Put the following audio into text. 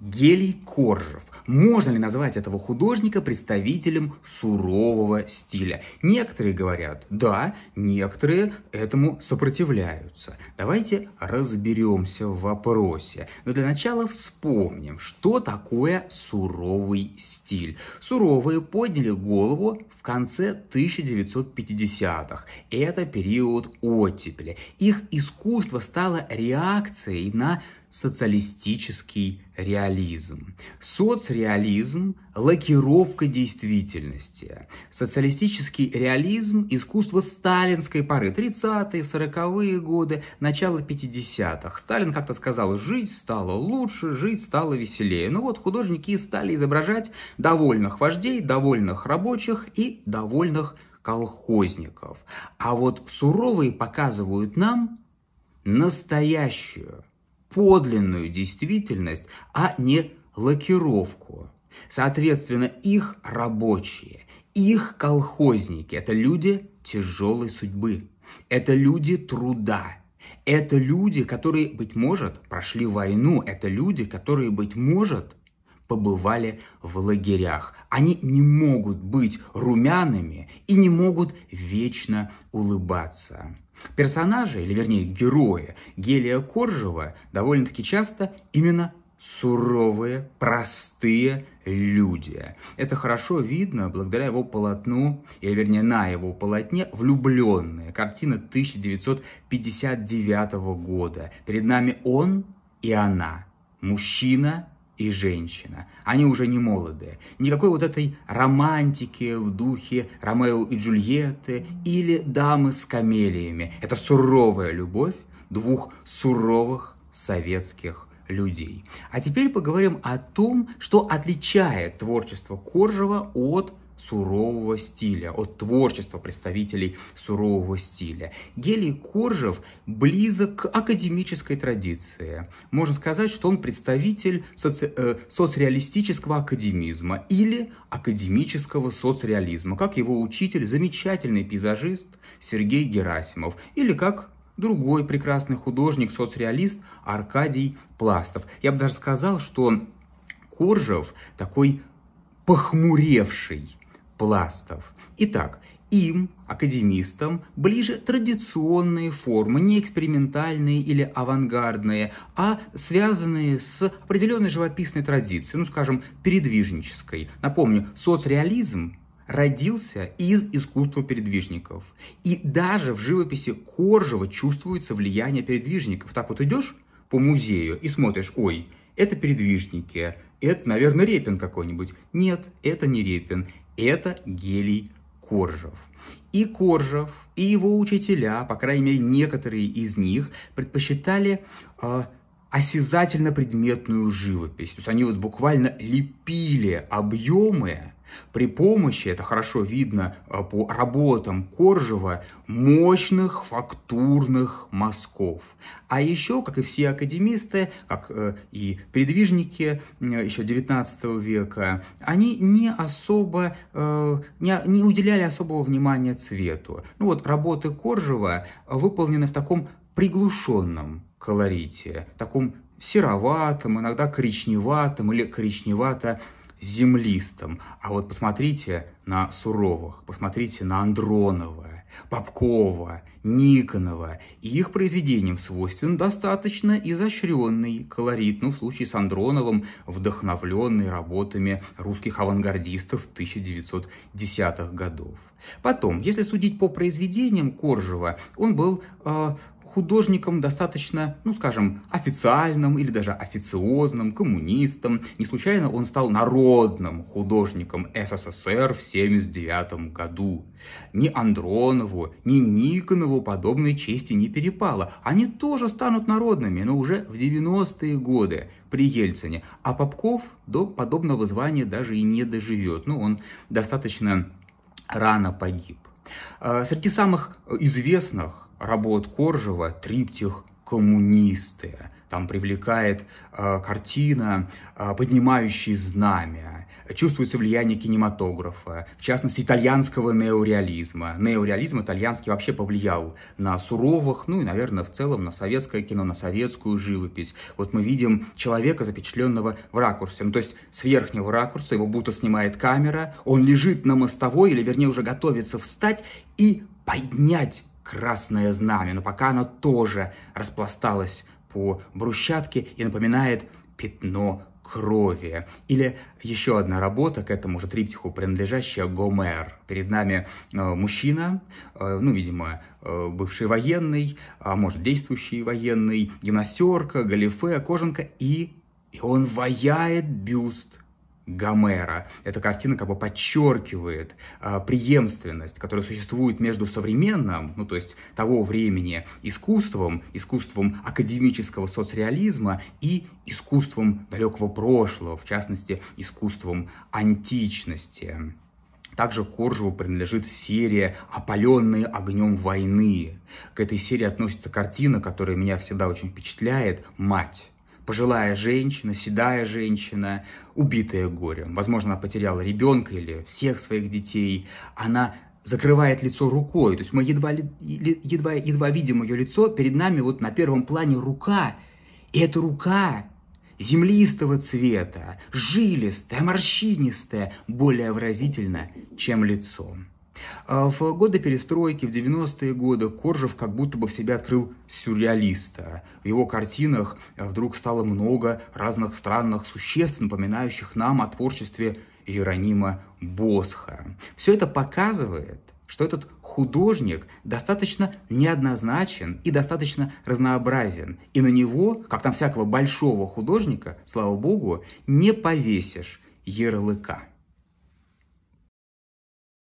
Гелий Коржев. Можно ли назвать этого художника представителем сурового стиля? Некоторые говорят «да», некоторые этому сопротивляются. Давайте разберемся в вопросе. Но для начала вспомним, что такое суровый стиль. Суровые подняли голову в конце 1950-х. Это период оттепели. Их искусство стало реакцией на социалистический реализм. Соцреализм – лакировка действительности. Социалистический реализм – искусство сталинской поры. 30-е, 40-е годы, начало 50-х. Сталин как-то сказал, жить стало лучше, жить стало веселее. Ну вот художники стали изображать довольных вождей, довольных рабочих и довольных колхозников. А вот суровые показывают нам настоящую подлинную действительность, а не лакировку. Соответственно, их рабочие, их колхозники – это люди тяжелой судьбы, это люди труда, это люди, которые, быть может, прошли войну, это люди, которые, быть может, побывали в лагерях. Они не могут быть румяными и не могут вечно улыбаться. Персонажи, или вернее герои Гелия Коржева довольно-таки часто именно суровые, простые люди. Это хорошо видно благодаря его полотну, или вернее на его полотне «Влюбленные», картина 1959 года. Перед нами он и она, мужчина и женщина. Они уже не молодые. Никакой вот этой романтики в духе Ромео и Джульетты или дамы с камелиями. Это суровая любовь двух суровых советских людей. А теперь поговорим о том, что отличает творчество Коржева от сурового стиля, от творчества представителей сурового стиля. Гелий Коржев близок к академической традиции. Можно сказать, что он представитель соци... э, соцреалистического академизма или академического соцреализма, как его учитель, замечательный пейзажист Сергей Герасимов, или как другой прекрасный художник, соцреалист Аркадий Пластов. Я бы даже сказал, что Коржев такой похмуревший пластов. Итак, им, академистам, ближе традиционные формы, не экспериментальные или авангардные, а связанные с определенной живописной традицией, ну, скажем, передвижнической. Напомню, соцреализм родился из искусства передвижников. И даже в живописи Коржева чувствуется влияние передвижников. Так вот идешь по музею и смотришь, ой, это передвижники, это, наверное, Репин какой-нибудь. Нет, это не Репин это Гелий Коржев. И Коржев, и его учителя, по крайней мере некоторые из них, предпочитали э, а, осязательно-предметную живопись. То есть они вот буквально лепили объемы, при помощи, это хорошо видно э, по работам Коржева, мощных фактурных мазков. А еще, как и все академисты, как э, и передвижники э, еще 19 века, они не особо, не, не уделяли особого внимания цвету. Ну вот работы Коржева выполнены в таком приглушенном колорите, таком сероватом, иногда коричневатом или коричневато землистым, А вот посмотрите на Суровых, посмотрите на Андронова, Попкова, Никонова, и их произведениям свойствен достаточно изощренный колорит, ну, в случае с Андроновым, вдохновленный работами русских авангардистов 1910-х годов. Потом, если судить по произведениям Коржева, он был э, художником достаточно, ну скажем, официальным или даже официозным, коммунистом. Не случайно он стал народным художником СССР в 79 году. Ни Андронову, ни Никонову подобной чести не перепало. Они тоже станут народными, но уже в 90-е годы при Ельцине. А Попков до подобного звания даже и не доживет. Ну, он достаточно рано погиб. Э, среди самых известных работ Коржева – триптих «Коммунисты», там привлекает э, картина э, «Поднимающие знамя», чувствуется влияние кинематографа, в частности, итальянского неореализма. Неореализм итальянский вообще повлиял на суровых, ну и, наверное, в целом на советское кино, на советскую живопись. Вот мы видим человека, запечатленного в ракурсе. Ну, то есть с верхнего ракурса его будто снимает камера, он лежит на мостовой, или, вернее, уже готовится встать и поднять красное знамя, но пока оно тоже распласталось по брусчатке и напоминает пятно крови. Или еще одна работа к этому же триптиху, принадлежащая Гомер. Перед нами э, мужчина, э, ну, видимо, э, бывший военный, а может, действующий военный, гимнастерка, галифе, кожанка, и, и он ваяет бюст Гомера. Эта картина как бы подчеркивает а, преемственность, которая существует между современным, ну то есть того времени, искусством, искусством академического соцреализма и искусством далекого прошлого, в частности, искусством античности. Также Коржеву принадлежит серия «Опаленные огнем войны». К этой серии относится картина, которая меня всегда очень впечатляет «Мать» пожилая женщина, седая женщина, убитая горем. Возможно, она потеряла ребенка или всех своих детей. Она закрывает лицо рукой. То есть мы едва, едва, едва видим ее лицо, перед нами вот на первом плане рука. И эта рука землистого цвета, жилистая, морщинистая, более выразительна, чем лицо. А в годы перестройки, в 90-е годы, Коржев как будто бы в себя открыл сюрреалиста. В его картинах э, вдруг стало много разных странных существ, напоминающих нам о творчестве Иеронима Босха. Все это показывает, что этот художник достаточно неоднозначен и достаточно разнообразен. И на него, как на всякого большого художника, слава богу, не повесишь ярлыка.